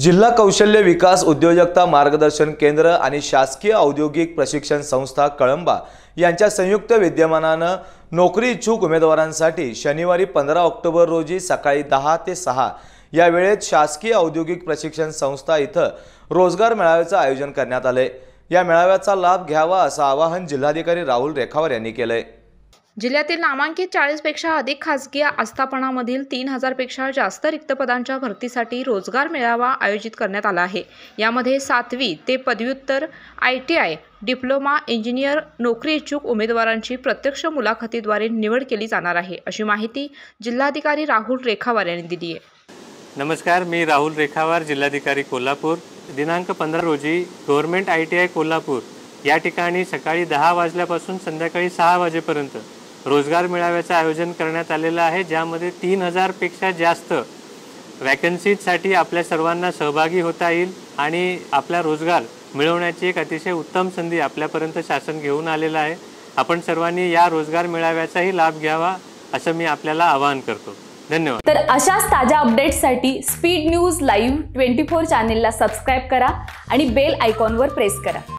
जिल्हा कौशल्य विकास उद्योजकता मार्गदर्शन केंद्र आणि शासकीय औद्योगिक प्रशिक्षण संस्था कळंबा यांच्या संयुक्त विद्यमानानं नोकरी इच्छुक उमेदवारांसाठी शनिवारी पंधरा ऑक्टोबर रोजी सकाळी दहा ते सहा या वेळेत शासकीय औद्योगिक प्रशिक्षण संस्था इथं रोजगार मेळाव्याचं आयोजन करण्यात आलं या मेळाव्याचा लाभ घ्यावा असं आवाहन जिल्हाधिकारी राहुल रेखावर यांनी केलं आहे जिल्ह्यातील नामांकित चाळीसपेक्षा अधिक खासगी आस्थापनामधील तीन हजारपेक्षा जास्त रिक्त पदांच्या भरतीसाठी रोजगार मेळावा आयोजित करण्यात आला आहे यामध्ये सातवी ते पदव्युत्तर I T I diploma engineer नोकरी इच्छुक उमेदवारांची प्रत्यक्ष मुलाखतीद्वारे निवड केली जाणार आहे अशी माहिती जिल्हाधिकारी राहुल रेखावार यांनी दिली आहे नमस्कार मी राहुल रेखावार जिल्हाधिकारी कोल्हापूर दिनांक पंधरा रोजी government I T I Kolhapur या ठिकाणी सकाळी दहा वाजल्यापासून संध्याकाळी सहा वाजेपर्यंत रोजगार मेळाव्याचं आयोजन करण्यात आलेलं आहे ज्यामध्ये तीन हजारपेक्षा जास्त वॅकन्सीजसाठी आपल्या सर्वांना सहभागी होता येईल आणि आपला रोजगार मिळवण्याची एक अतिशय उत्तम संधी आपल्यापर्यंत शासन घेऊन आलेलं आहे आपण सर्वांनी या रोजगार मेळाव्याचाही लाभ घ्यावा असं मी आपल्याला आवाहन करतो धन्यवाद तर अशाच ताज्या अपडेट्ससाठी speed news live twenty four चॅनेलला सबस्क्राईब करा आणि बेल आयकॉनवर प्रेस करा